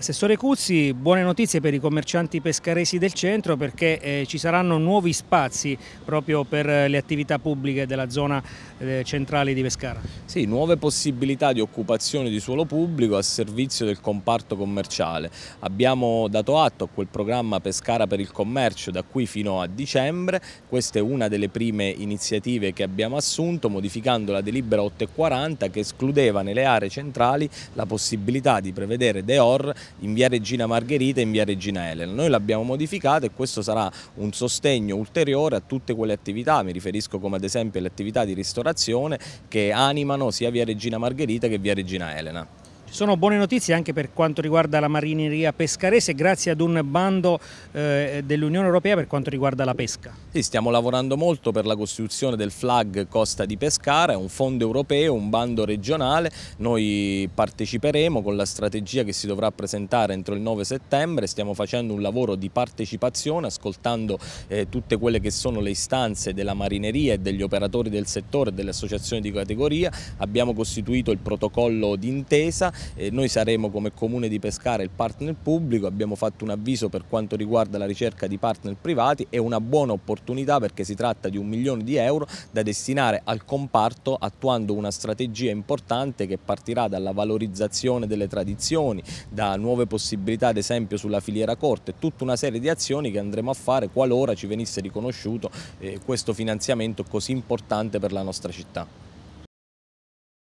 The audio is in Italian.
Assessore Cuzzi, buone notizie per i commercianti pescaresi del centro perché eh, ci saranno nuovi spazi proprio per eh, le attività pubbliche della zona eh, centrale di Pescara. Sì, nuove possibilità di occupazione di suolo pubblico a servizio del comparto commerciale. Abbiamo dato atto a quel programma Pescara per il commercio da qui fino a dicembre, questa è una delle prime iniziative che abbiamo assunto modificando la delibera 840 che escludeva nelle aree centrali la possibilità di prevedere deor in via Regina Margherita e in via Regina Elena. Noi l'abbiamo modificato e questo sarà un sostegno ulteriore a tutte quelle attività, mi riferisco come ad esempio alle attività di ristorazione che animano sia via Regina Margherita che via Regina Elena. Ci sono buone notizie anche per quanto riguarda la marineria pescarese grazie ad un bando eh, dell'Unione Europea per quanto riguarda la pesca. Sì, stiamo lavorando molto per la costituzione del FLAG Costa di Pescara, è un fondo europeo, un bando regionale, noi parteciperemo con la strategia che si dovrà presentare entro il 9 settembre, stiamo facendo un lavoro di partecipazione ascoltando eh, tutte quelle che sono le istanze della marineria e degli operatori del settore e delle associazioni di categoria, abbiamo costituito il protocollo d'intesa eh, noi saremo come Comune di Pescara il partner pubblico, abbiamo fatto un avviso per quanto riguarda la ricerca di partner privati, è una buona opportunità perché si tratta di un milione di euro da destinare al comparto attuando una strategia importante che partirà dalla valorizzazione delle tradizioni, da nuove possibilità ad esempio sulla filiera corte, tutta una serie di azioni che andremo a fare qualora ci venisse riconosciuto eh, questo finanziamento così importante per la nostra città.